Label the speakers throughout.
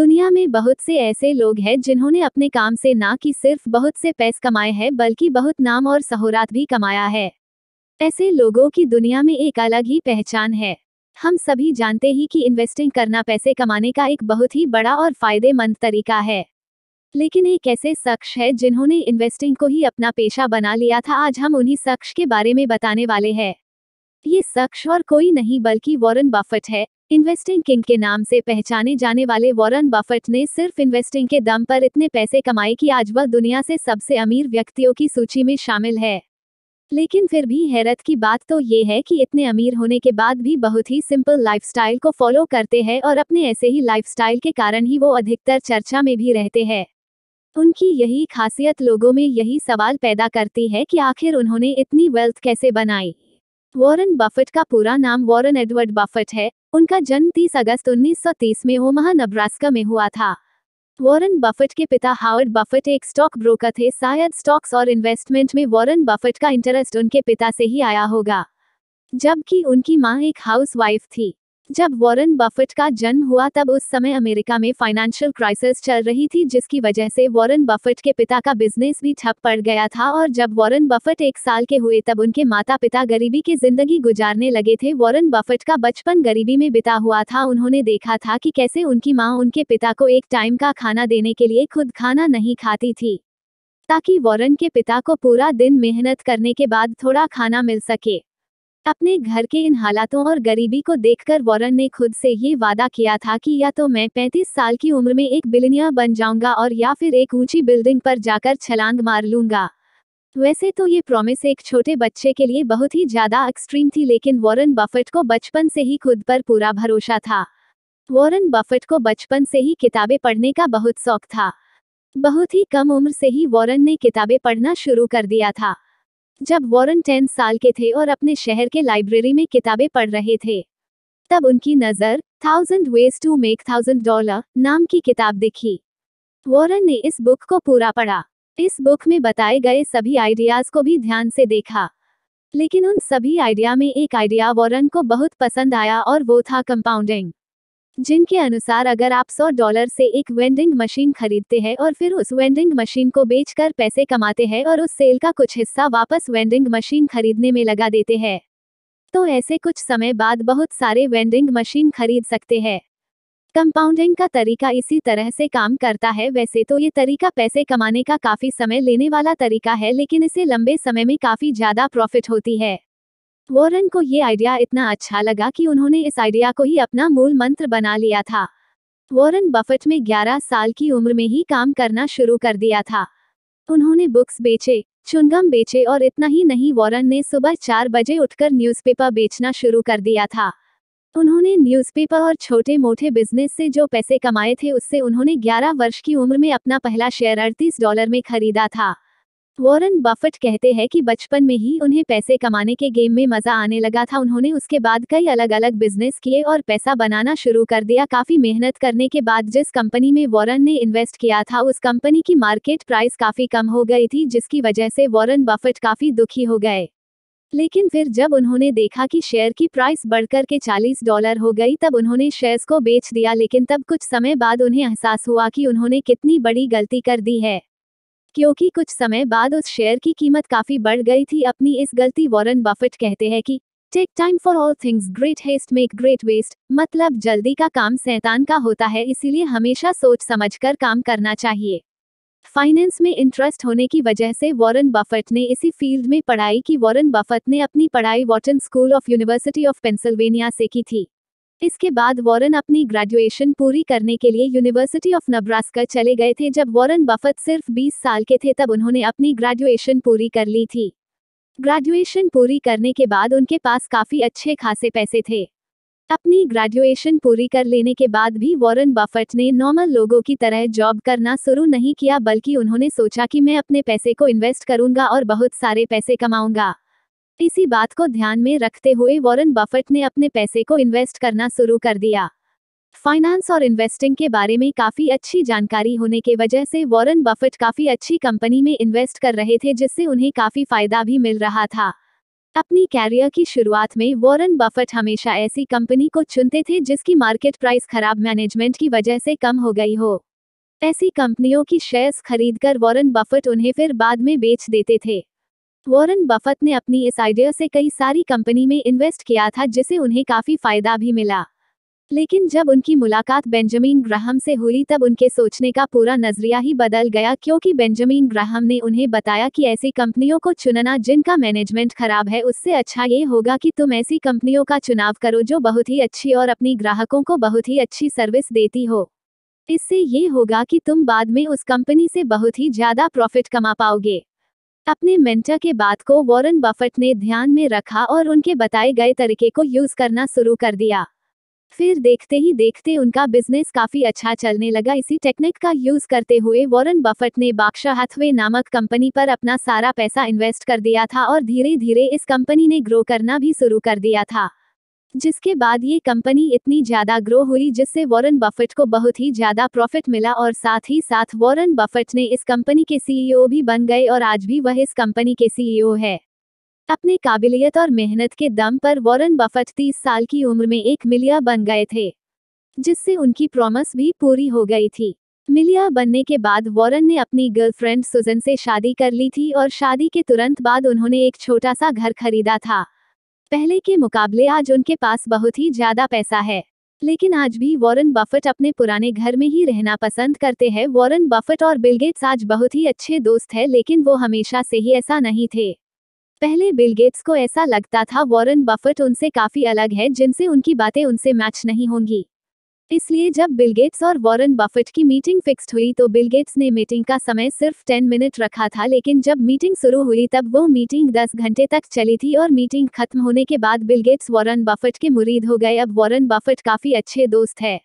Speaker 1: दुनिया में बहुत से ऐसे लोग हैं जिन्होंने अपने काम से ना कि सिर्फ बहुत से पैसे कमाए हैं बल्कि बहुत नाम और सहूरात भी कमाया है ऐसे लोगों की दुनिया में एक अलग ही पहचान है हम सभी जानते ही कि इन्वेस्टिंग करना पैसे कमाने का एक बहुत ही बड़ा और फायदेमंद तरीका है लेकिन एक ऐसे शख्स है जिन्होंने इन्वेस्टिंग को ही अपना पेशा बना लिया था आज हम उन्हीं शख्स के बारे में बताने वाले हैं ये शख्स और कोई नहीं बल्कि वॉरेन बफेट है इन्वेस्टिंग किंग के नाम से पहचाने जाने वाले वॉरेन बफेट ने सिर्फ इन्वेस्टिंग के दम पर इतने पैसे कमाए कि आज वह दुनिया से सबसे अमीर व्यक्तियों की सूची में शामिल है लेकिन फिर भी हैरत की बात तो ये है कि इतने अमीर होने के बाद भी बहुत ही सिंपल लाइफस्टाइल को फॉलो करते हैं और अपने ऐसे ही लाइफस्टाइल के कारण ही वो अधिकतर चर्चा में भी रहते हैं उनकी यही खासियत लोगों में यही सवाल पैदा करती है कि आखिर उन्होंने इतनी वेल्थ कैसे बनाई वॉरेन बफेट का पूरा नाम वॉरेन एडवर्ड बफेट है उनका जन्म 30 अगस्त 1930 में ओमाहा नब्रास्का में हुआ था वॉरेन बफेट के पिता हावर्ड बफेट एक स्टॉक ब्रोकर थे शायद स्टॉक्स और इन्वेस्टमेंट में वॉरेन बफेट का इंटरेस्ट उनके पिता से ही आया होगा जबकि उनकी माँ एक हाउस वाइफ थी जब वॉरेन बफेट का जन्म हुआ तब उस समय अमेरिका में फाइनेंशियल क्राइसिस चल रही थी जिसकी वजह से वॉरेन बफेट के पिता का बिजनेस भी ठप पड़ गया था और जब वॉरेन बफेट एक साल के हुए तब उनके माता पिता गरीबी की जिंदगी गुजारने लगे थे वॉरेन बफेट का बचपन गरीबी में बिता हुआ था उन्होंने देखा था कि कैसे उनकी माँ उनके पिता को एक टाइम का खाना देने के लिए खुद खाना नहीं खाती थी ताकि वॉरेन के पिता को पूरा दिन मेहनत करने के बाद थोड़ा खाना मिल सके अपने घर के इन हालातों और गरीबी को देखकर वॉरन ने खुद से ये वादा किया था कि या तो मैं 35 साल की उम्र में एक बिलनिया बन जाऊंगा और या फिर एक ऊंची बिल्डिंग पर जाकर छलांग मार लूंगा वैसे तो ये प्रॉमिस एक छोटे बच्चे के लिए बहुत ही ज्यादा एक्सट्रीम थी लेकिन वॉरन बफेट को बचपन से ही खुद पर पूरा भरोसा था वॉरन बफेट को बचपन से ही किताबें पढ़ने का बहुत शौक था बहुत ही कम उम्र से ही वॉरन ने किताबें पढ़ना शुरू कर दिया था जब वॉरन टेन साल के थे और अपने शहर के लाइब्रेरी में किताबें पढ़ रहे थे तब उनकी नज़र thousand ways to make thousand dollar नाम की किताब दिखी वॉरन ने इस बुक को पूरा पढ़ा इस बुक में बताए गए सभी आइडियाज को भी ध्यान से देखा लेकिन उन सभी आइडिया में एक आइडिया वॉरन को बहुत पसंद आया और वो था कंपाउंडिंग जिनके अनुसार अगर आप 100 डॉलर से एक वेंडिंग मशीन खरीदते हैं और फिर उस वेंडिंग मशीन को बेचकर पैसे कमाते हैं और उस सेल का कुछ हिस्सा वापस वेंडिंग मशीन खरीदने में लगा देते हैं तो ऐसे कुछ समय बाद बहुत सारे वेंडिंग मशीन खरीद सकते हैं कंपाउंडिंग का तरीका इसी तरह से काम करता है वैसे तो ये तरीका पैसे कमाने का काफी समय लेने वाला तरीका है लेकिन इसे लंबे समय में काफी ज्यादा प्रॉफिट होती है वॉरन को ये आइडिया इतना अच्छा लगा कि उन्होंने इस आइडिया को ही अपना मूल मंत्र बना लिया था वॉरन बफेट में 11 साल की उम्र में ही काम करना शुरू कर दिया था उन्होंने बुक्स बेचे चुनगम बेचे और इतना ही नहीं वॉरन ने सुबह चार बजे उठकर न्यूज़पेपर बेचना शुरू कर दिया था उन्होंने न्यूज़पेपर और छोटे मोटे बिजनेस से जो पैसे कमाए थे उससे उन्होंने 11 वर्ष की उम्र में अपना पहला शेयर अड़तीस डॉलर में खरीदा था वॉरेन बफेट कहते हैं कि बचपन में ही उन्हें पैसे कमाने के गेम में मजा आने लगा था उन्होंने उसके बाद कई अलग अलग बिजनेस किए और पैसा बनाना शुरू कर दिया काफी मेहनत करने के बाद जिस कंपनी में वॉरेन ने इन्वेस्ट किया था उस कंपनी की मार्केट प्राइस काफी कम हो गई थी जिसकी वजह से वॉरेन बफेट काफी दुखी हो गए लेकिन फिर जब उन्होंने देखा कि शेयर की प्राइस बढ़कर के 40 डॉलर हो गई तब उन्होंने शेयर्स को बेच दिया लेकिन तब कुछ समय बाद उन्हें एहसास हुआ कि उन्होंने कितनी बड़ी गलती कर दी है क्योंकि कुछ समय बाद उस शेयर की कीमत काफी बढ़ गई थी अपनी इस गलती वॉरेन बफेट कहते हैं कि take time for all things great haste make great waste मतलब जल्दी का काम सैतान का होता है इसीलिए हमेशा सोच समझ कर काम करना चाहिए फाइनेंस में इंटरेस्ट होने की वजह से वॉरेन बफेट ने इसी फील्ड में पढ़ाई की वॉरेन बफेट ने अपनी पढ़ाई Wharton School of University of Pennsylvania से की थी इसके बाद वॉरन अपनी ग्रेजुएशन पूरी करने के लिए यूनिवर्सिटी ऑफ नब्रास्का चले गए थे जब वॉरन बफत सिर्फ 20 साल के थे तब उन्होंने अपनी ग्रेजुएशन पूरी कर ली थी ग्रेजुएशन पूरी करने के बाद उनके पास काफ़ी अच्छे खासे पैसे थे अपनी ग्रेजुएशन पूरी कर लेने के बाद भी वॉरन बफेट ने नॉर्मल लोगों की तरह जॉब करना शुरू नहीं किया बल्कि उन्होंने सोचा कि मैं अपने पैसे को इन्वेस्ट करूंगा और बहुत सारे पैसे कमाऊंगा इसी बात को ध्यान में रखते हुए वॉरेन बफेट ने अपने पैसे को इन्वेस्ट करना शुरू कर दिया फाइनेंस और इन्वेस्टिंग के बारे में काफी अच्छी जानकारी होने के वजह से वॉरेन बफेट काफी अच्छी कंपनी में इन्वेस्ट कर रहे थे जिससे उन्हें काफी फायदा भी मिल रहा था अपनी कैरियर की शुरुआत में वॉरेन बफेट हमेशा ऐसी कंपनी को चुनते थे जिसकी मार्केट प्राइस खराब मैनेजमेंट की वजह से कम हो गई हो ऐसी कंपनियों की शेयर्स खरीदकर वॉरेन बफेट उन्हें फिर बाद में बेच देते थे वॉरेन बफत ने अपनी इस आइडिया से कई सारी कंपनी में इन्वेस्ट किया था जिसे उन्हें काफी फायदा भी मिला लेकिन जब उनकी मुलाकात बेंजामिन ग्राहम से हुई तब उनके सोचने का पूरा नजरिया ही बदल गया क्योंकि बेंजामिन ग्राहम ने उन्हें बताया कि ऐसी कंपनियों को चुनना जिनका मैनेजमेंट खराब है उससे अच्छा ये होगा कि तुम ऐसी कंपनियों का चुनाव करो जो बहुत ही अच्छी और अपनी ग्राहकों को बहुत ही अच्छी सर्विस देती हो इससे ये होगा कि तुम बाद में उस कंपनी से बहुत ही ज्यादा प्रॉफिट कमा पाओगे अपने मेंटर के बात को वॉरेन बफेट ने ध्यान में रखा और उनके बताए गए तरीके को यूज करना शुरू कर दिया फिर देखते ही देखते उनका बिजनेस काफी अच्छा चलने लगा इसी टेक्निक का यूज करते हुए वॉरेन बफेट ने बाक्शा हथवे नामक कंपनी पर अपना सारा पैसा इन्वेस्ट कर दिया था और धीरे धीरे इस कंपनी ने ग्रो करना भी शुरू कर दिया था जिसके बाद ये कंपनी इतनी ज्यादा ग्रो हुई जिससे वॉरेन बफेट को बहुत ही ज्यादा प्रॉफिट मिला और साथ ही साथ वॉरेन बफेट ने इस कंपनी के सीईओ e भी बन गए और आज भी वह इस कंपनी के सीईओ e है अपने काबिलियत और मेहनत के दम पर वॉरेन बफेट तीस साल की उम्र में एक मिलिया बन गए थे जिससे उनकी प्रॉमिस भी पूरी हो गई थी मिलिया बनने के बाद वॉरन ने अपनी गर्लफ्रेंड सुजन से शादी कर ली थी और शादी के तुरंत बाद उन्होंने एक छोटा सा घर खरीदा था पहले के मुकाबले आज उनके पास बहुत ही ज्यादा पैसा है लेकिन आज भी वॉरेन बफेट अपने पुराने घर में ही रहना पसंद करते हैं वॉरेन बफेट और बिल गेट्स आज बहुत ही अच्छे दोस्त हैं लेकिन वो हमेशा से ही ऐसा नहीं थे पहले बिल गेट्स को ऐसा लगता था वॉरेन बफेट उनसे काफी अलग है जिनसे उनकी बातें उनसे मैच नहीं होंगी इसलिए जब बिलगेट्स और वॉरेन बफेट की मीटिंग फिक्स्ड हुई तो बिलगेट्स ने मीटिंग का समय सिर्फ 10 मिनट रखा था लेकिन जब मीटिंग शुरू हुई तब वो मीटिंग 10 घंटे तक चली थी और मीटिंग खत्म होने के बाद बिलगेट्स वॉरेन बफेट के मुरीद हो गए अब वॉरेन बफेट काफी अच्छे दोस्त है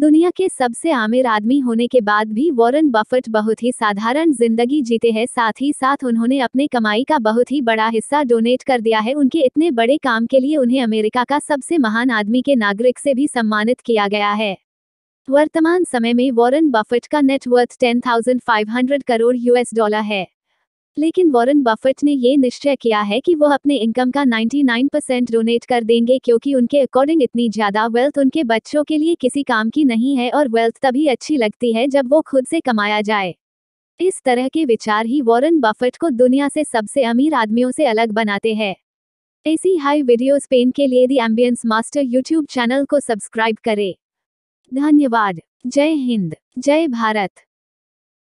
Speaker 1: दुनिया के सबसे आमिर आदमी होने के बाद भी वॉरेन बफेट बहुत ही साधारण जिंदगी जीते हैं साथ ही साथ उन्होंने अपने कमाई का बहुत ही बड़ा हिस्सा डोनेट कर दिया है उनके इतने बड़े काम के लिए उन्हें अमेरिका का सबसे महान आदमी के नागरिक से भी सम्मानित किया गया है वर्तमान समय में वॉरेन बफेट का net worth ten crore US dollar है लेकिन वॉरेन बफेट ने ये निश्चय किया है कि वो अपने इनकम का 99 परसेंट डोनेट कर देंगे क्योंकि उनके अकॉर्डिंग इतनी ज्यादा वेल्थ उनके बच्चों के लिए किसी काम की नहीं है और वेल्थ तभी अच्छी लगती है जब वो खुद से कमाया जाए इस तरह के विचार ही वॉरेन बफेट को दुनिया से सबसे अमीर आदमियों से अलग बनाते हैं ऐसी हाई वीडियो स्पेन के लिए the Ambience Master YouTube channel को सब्सक्राइब करें धन्यवाद जय हिंद जय भारत